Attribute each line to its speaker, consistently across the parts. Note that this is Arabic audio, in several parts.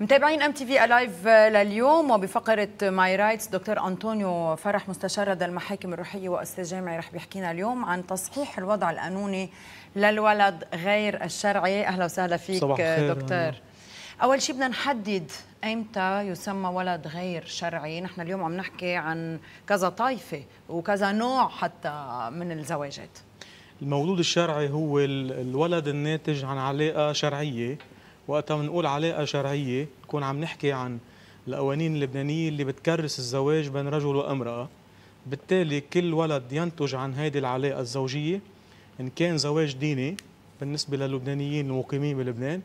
Speaker 1: متابعين ام تي في الايف آه، لليوم وبفقره ماي رايتس دكتور انطونيو فرح مستشار لدى المحاكم الروحيه واستاذ جامعي رح بيحكينا اليوم عن تصحيح الوضع القانوني للولد غير الشرعي اهلا وسهلا فيك دكتور أنا. اول شيء بدنا نحدد ايمتى يسمى ولد غير شرعي نحن اليوم عم نحكي عن كذا طائفه وكذا نوع حتى من الزواجات
Speaker 2: المولود الشرعي هو الولد الناتج عن علاقه شرعيه وقتها بنقول علاقه شرعيه نكون عم نحكي عن القوانين اللبنانيه اللي بتكرس الزواج بين رجل وامراه بالتالي كل ولد ينتج عن هذه العلاقه الزوجيه ان كان زواج ديني بالنسبه للبنانيين المقيمين بلبنان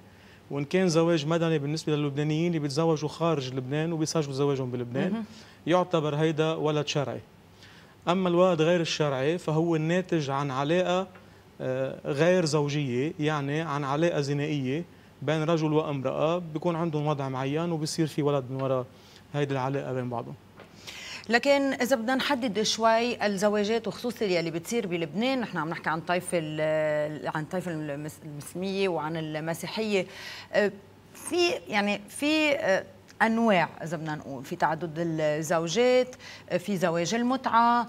Speaker 2: وان كان زواج مدني بالنسبه للبنانيين اللي بيتزوجوا خارج لبنان وبيسجلوا زواجهم بلبنان يعتبر هيدا ولد شرعي اما الولد غير الشرعي فهو الناتج عن علاقه آه، غير زوجيه يعني عن علاقه زنائيه بين رجل وامراه بيكون عندهم وضع معين وبصير في ولد من وراء هيدي العلاقه بين بعضهم
Speaker 1: لكن اذا بدنا نحدد شوي الزواجات وخصوصا يلي بتصير بلبنان نحن عم نحكي عن طائفه عن طائفه المسلميه وعن المسيحيه آه، في يعني في آه، انواع اذا بدنا نقول في تعدد الزوجات في زواج المتعه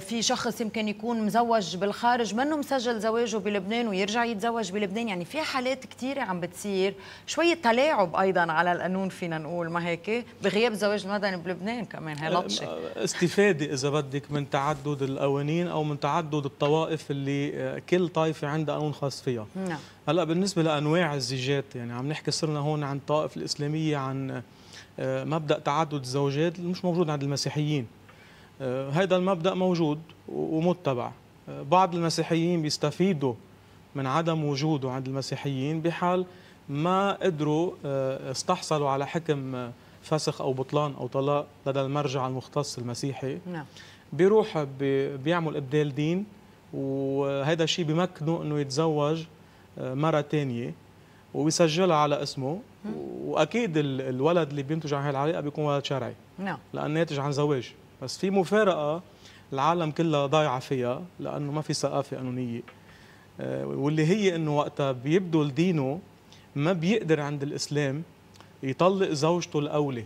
Speaker 1: في شخص يمكن يكون مزوج بالخارج منه مسجل زواجه بلبنان ويرجع يتزوج بلبنان يعني في حالات كثيره عم بتصير شويه تلاعب ايضا على القانون فينا نقول ما هيك بغياب الزواج المدني بلبنان كمان هي لطشه
Speaker 2: استفاده اذا بدك من تعدد القوانين او من تعدد الطوائف اللي كل طائفه عندها قانون خاص فيها نعم هلا بالنسبه لانواع الزيجات يعني عم نحكي صرنا هون عن الطوائف الاسلاميه عن آه، مبدا تعدد الزوجات مش موجود عند المسيحيين هذا آه، المبدا موجود ومتبع آه، بعض المسيحيين بيستفيدوا من عدم وجوده عند المسيحيين بحال ما قدروا استحصلوا على حكم فسخ او بطلان او طلاق لدى المرجع المختص المسيحي نعم بيروح بيعمل ابدال دين وهذا الشيء بمكنه انه يتزوج مره ثانيه وبيسجلها على اسمه واكيد الولد اللي بينتج عن هاي العلاقه بيكون ولد شرعي نعم لانه ناتج عن زواج بس في مفارقه العالم كلها ضايعه فيها لانه ما في ثقافه قانونيه آه، واللي هي انه وقتها بيبدو دينه ما بيقدر عند الاسلام يطلق زوجته الاولى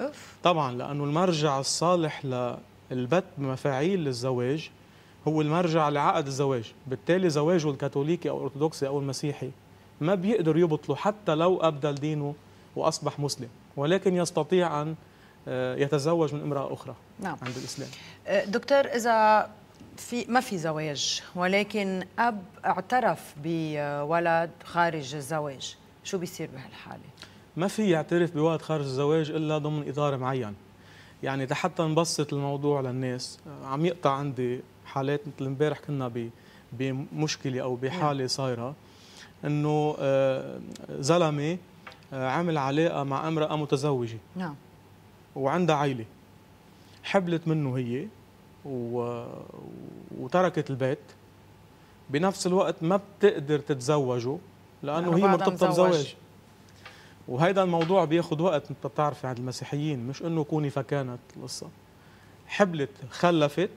Speaker 2: أوف. طبعا لانه المرجع الصالح للبت بمفاعيل الزواج هو المرجع لعقد الزواج بالتالي زواجه الكاثوليكي او الارثوذكسي او المسيحي ما بيقدر يبطله حتى لو أبدل دينه وأصبح مسلم ولكن يستطيع أن آه، يتزوج من امرأة أخرى نعم. عند الإسلام
Speaker 1: آه، دكتور إذا في ما في زواج ولكن أب اعترف بولد خارج الزواج شو بيصير بهالحالة؟
Speaker 2: ما في يعترف بولد خارج الزواج إلا ضمن إطار معين يعني حتى نبسط الموضوع للناس آه، عم يقطع عندي حالات مثل امبارح كنا بمشكلة أو بحالة صايرة انه آه، زلمه آه، عمل علاقه مع امراه متزوجه نعم وعندها عائله حبلت منه هي و... وتركت البيت بنفس الوقت ما بتقدر تتزوجه لانه هي مرتبطه بزواج وهيدا الموضوع بياخذ وقت انت بتعرفي عند المسيحيين مش انه كوني فكانت القصه حبلت خلفت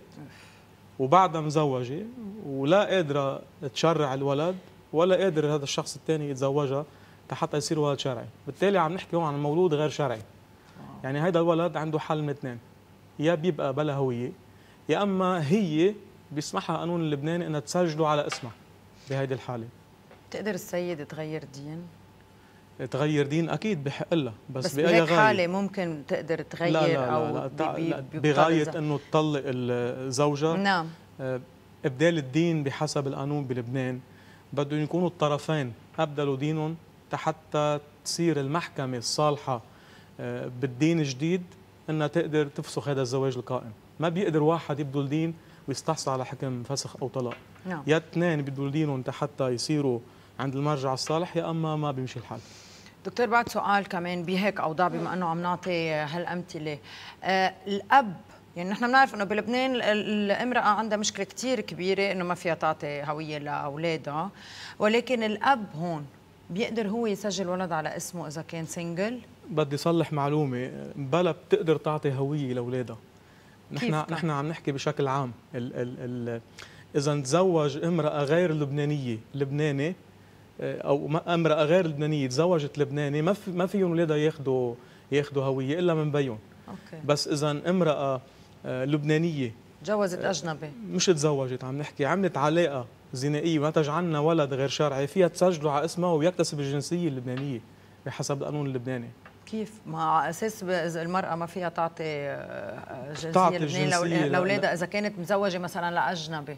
Speaker 2: وبعدها مزوجه ولا قادره تشرع الولد ولا قادر هذا الشخص الثاني يتزوجها لحتى يصير ولد شرعي بالتالي عم نحكي هون عن مولود غير شرعي يعني هذا الولد عنده حل من اثنين يا بيبقى بلا هويه يا اما هي بيسمحها قانون اللبناني انها تسجله على اسمها بهيدي الحاله
Speaker 1: بتقدر السيده تغير دين
Speaker 2: تغير دين اكيد بحق لها بس, بس باي غايه حاله
Speaker 1: ممكن تقدر تغير لا لا لا او لا لا بي لا بغايه
Speaker 2: انه تطلق الزوجه نعم آه، ابدال الدين بحسب القانون بلبنان بدهم يكونوا الطرفين أبدلوا دينهم حتى تصير المحكمة الصالحة آه، بالدين الجديد أنها تقدر تفسخ هذا الزواج القائم ما بيقدر واحد يبدل دين ويستحصل على حكم فسخ أو طلاق نعم. يا اثنين بدلوا دينهم حتى يصيروا عند المرجع الصالح يا أما ما بيمشي الحال
Speaker 1: دكتور بعد سؤال كمان بهيك أوضاع بما أنه عم نعطي هالأمثلة أه الأب يعني نحن بنعرف انه بلبنان الامراه عندها مشكله كثير كبيره انه ما فيها تعطي هويه لاولادها ولكن الاب هون بيقدر هو يسجل ولد على اسمه اذا كان سنجل
Speaker 2: بدي صلح معلومه بلا بتقدر تعطي هويه لاولادها نحن طيب؟ نحن عم نحكي بشكل عام ال ال ال اذا تزوج امراه غير لبنانيه لبناني آه، او امراه غير لبنانيه تزوجت لبناني ما في ما فيهم اولادها ياخذوا ياخذوا هويه الا من بيهم أوكي. بس اذا امراه آه، لبنانيه
Speaker 1: تجوزت آه، اجنبي مش
Speaker 2: تزوجت عم نحكي عملت علاقه زنائيه ونتج عنها ولد غير شرعي فيها تسجله على اسمها ويكتسب الجنسيه اللبنانيه بحسب القانون اللبناني
Speaker 1: كيف مع اساس المراه ما فيها تعطي آه، جنسيه تعطي لاولادها اذا كانت مزوجه مثلا لاجنبي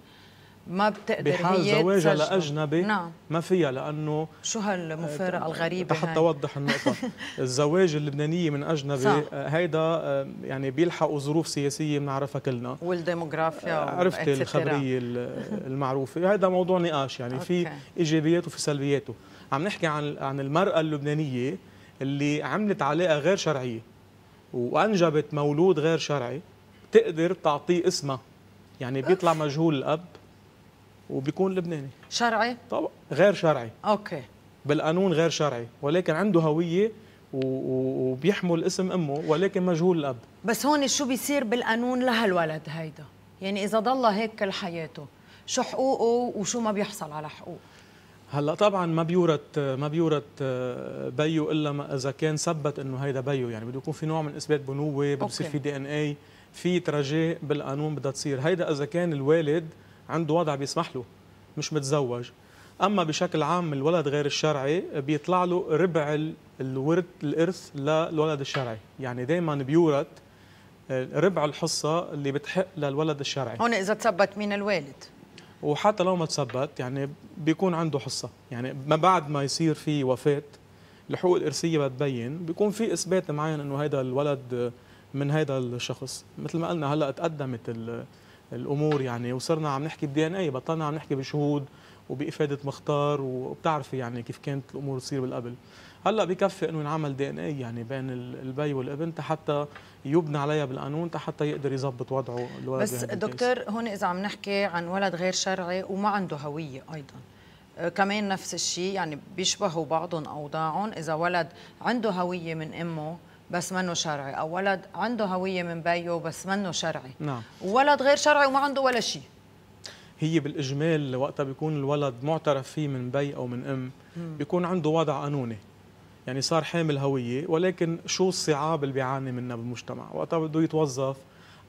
Speaker 1: ما بتقدر بحال زواجها لاجنبي نعم.
Speaker 2: ما فيها لانه
Speaker 1: شو هالمفارقه آه، الغريبه حتى
Speaker 2: اوضح النقطه الزواج اللبنانيه من اجنبي صح. آه، هيدا آه، يعني بيلحقوا ظروف سياسيه بنعرفها كلنا
Speaker 1: والديموغرافيا عرفتي الخبريه
Speaker 2: المعروفه هيدا موضوع نقاش يعني أوكي. في ايجابياته وفي سلبياته عم نحكي عن عن المراه اللبنانيه اللي عملت علاقه غير شرعيه وانجبت مولود غير شرعي تقدر تعطيه اسمها يعني بيطلع مجهول الاب وبيكون لبناني
Speaker 1: شرعي؟ طبعا غير شرعي اوكي
Speaker 2: بالقانون غير شرعي ولكن عنده هويه وبيحمل اسم امه ولكن مجهول الاب بس هون
Speaker 1: شو بيصير بالقانون لهالولد هيدا يعني اذا ضل هيك كل حياته شو حقوقه وشو ما بيحصل على حقوق
Speaker 2: هلا طبعا ما بيورث ما بيورث آه، بيو الا اذا كان ثبت انه هيدا بيو يعني بده يكون في نوع من اثبات بنوه بصير في دي ان اي في ترجاه بالقانون بدها تصير هيدا اذا كان الوالد عنده وضع بيسمح له مش متزوج اما بشكل عام الولد غير الشرعي بيطلع له ربع الورث الارث للولد الشرعي يعني دائما بيورث ربع الحصه اللي بتحق للولد الشرعي هون
Speaker 1: اذا تثبت من الوالد
Speaker 2: وحتى لو ما تثبت يعني بيكون عنده حصه يعني ما بعد ما يصير في وفاه الحقوق الارثيه بتبين بيكون في اثبات معين انه هذا الولد من هذا الشخص مثل ما قلنا هلا تقدمت الامور يعني وصرنا عم نحكي بدي ان اي بطلنا عم نحكي بشهود وبافاده مختار وبتعرفي يعني كيف كانت الامور تصير بالقبل هلا بكفي انه ينعمل دي ان اي يعني بين البي والابن حتى يبنى عليها بالقانون حتى يقدر يظبط وضعه الولد بس دكتور
Speaker 1: هون اذا عم نحكي عن ولد غير شرعي وما عنده هويه ايضا آه، كمان نفس الشيء يعني بيشبهوا بعضهم اوضاعهم اذا ولد عنده هويه من امه بس منه شرعي او ولد عنده هويه من بيه بس منه شرعي نعم وولد غير شرعي وما عنده ولا شيء
Speaker 2: هي بالاجمال وقتها بيكون الولد معترف فيه من بي او من ام بيكون عنده وضع قانوني يعني صار حامل هويه ولكن شو الصعاب اللي بيعاني منها بالمجتمع وقتها بده يتوظف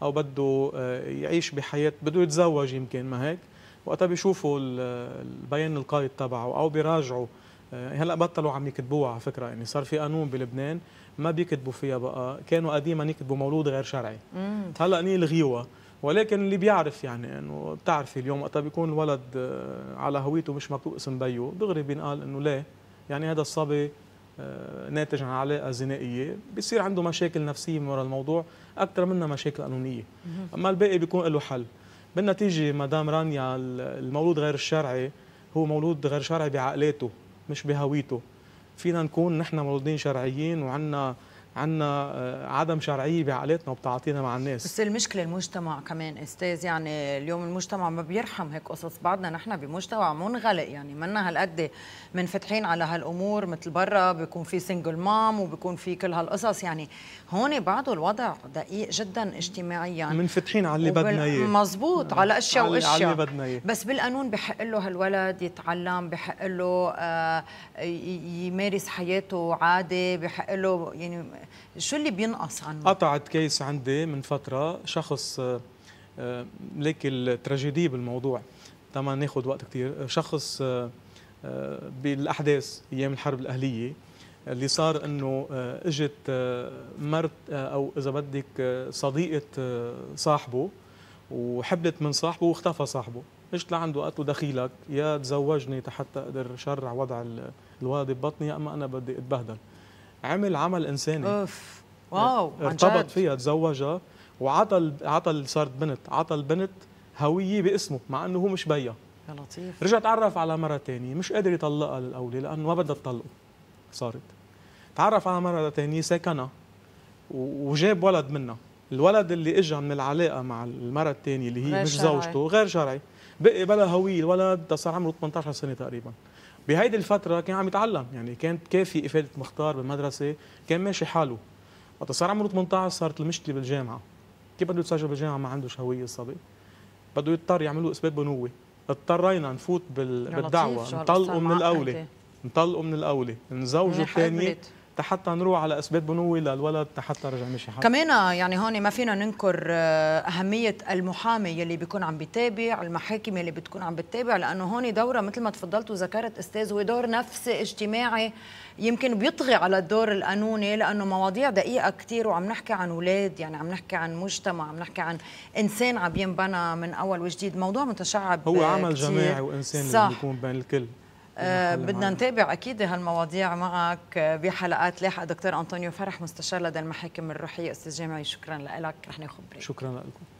Speaker 2: او بده آه، يعيش بحياه بده يتزوج يمكن ما هيك وقتها بيشوفوا البيان القايد تبعه او بيراجعوا آه، هلا بطلوا عم يكتبوها على فكره يعني صار في قانون بلبنان ما بيكتبوا فيها بقى كانوا قديما يكتبوا مولود غير شرعي هلا نلغيوها ولكن اللي بيعرف يعني انه بتعرفي اليوم وقتها طيب بيكون الولد آه، على هويته مش مكتوب اسم بيو دغري بينقال انه ليه يعني هذا الصبي آه، ناتج عن علاقه زنائيه بصير عنده مشاكل نفسيه من وراء الموضوع اكثر منها مشاكل قانونيه اما الباقي بيكون له حل بالنتيجه مدام رانيا المولود غير الشرعي هو مولود غير شرعي بعقلاته مش بهويته فينا نكون نحن مولودين شرعيين وعندنا عندنا آه، عدم شرعيه بعلاقتنا وبتعاطينا مع الناس بس
Speaker 1: المشكله المجتمع كمان استاذ يعني اليوم المجتمع ما بيرحم هيك قصص بعدنا نحن بمجتمع منغلق يعني منا هالقد منفتحين على هالامور مثل برا بيكون في سنجل مام وبيكون في كل هالقصص يعني هون بعده الوضع دقيق جدا اجتماعيا
Speaker 2: منفتحين على اللي بدنا اياه
Speaker 1: مزبوط على اشياء واشياء على اللي بدنا اياه بس بالقانون بحق له هالولد يتعلم بحق له آه يمارس حياته عادي بحق له يعني
Speaker 2: شو اللي بينقص عنه؟ قطعت كيس عندي من فترة شخص آه، آه، ليك التراجيدي بالموضوع طبعا ناخذ وقت كثير شخص آه، بالاحداث ايام الحرب الاهليه اللي صار انه اجت مرت او اذا بدك صديقه صاحبه وحبلت من صاحبه واختفى صاحبه اجت لعنده قالت له دخيلك يا تزوجني حتى اقدر شرع وضع الولد ببطني يا اما انا بدي اتبهدل عمل عمل انساني اوف واو ارتبط فيها تزوجها وعطى عطى صارت بنت عطى البنت هويه باسمه مع انه هو مش بيها لطيف رجع تعرف على مرة ثانيه مش قادر يطلقها للأولى لأنه ما بدها تطلقه صارت تعرف على مرة ثانيه سكنها وجاب ولد منها الولد اللي اجى من العلاقة مع المرة الثانيه اللي هي مش شرعي. زوجته غير شرعي بقي بلا هوية الولد صار عمره 18 سنة تقريبا بهيدي الفترة كان عم يتعلم يعني كانت كافي إفادة مختار بالمدرسة كان ماشي حاله وقت صار عمره 18 صارت المشكلة بالجامعة كيف بده يتسجل بالجامعة ما عنده هوية الصبي بده يضطر يعملوا إثبات بنوة اضطرينا نفوت بال... بالدعوة نطلقه من الأولى نطلقه من الأولى نزوجه الثانية حتى نروح على اثبات بنوه للولد حتى رجع مشي حاله كمان
Speaker 1: آه، يعني هون ما فينا ننكر آه، اهميه المحامي يلي بيكون عم بيتابع المحاكم يلي بتكون عم بتتابع لانه هون دوره مثل ما تفضلت وذكرت استاذ هو دور نفسي اجتماعي يمكن بيطغي على الدور القانوني لانه مواضيع دقيقه كثير وعم نحكي عن اولاد يعني عم نحكي عن مجتمع عم نحكي عن انسان عم ينبنى من اول وجديد موضوع متشعب هو آه، عمل كتير. جماعي وانساني صح. بيكون
Speaker 2: بين الكل آه، بدنا
Speaker 1: نتابع اكيد هالمواضيع معك بحلقات لاحقه دكتور انطونيو فرح مستشار لدى المحاكم الروحيه استاذ جامعي شكرا لك رح
Speaker 2: ناخذ شكرا لكم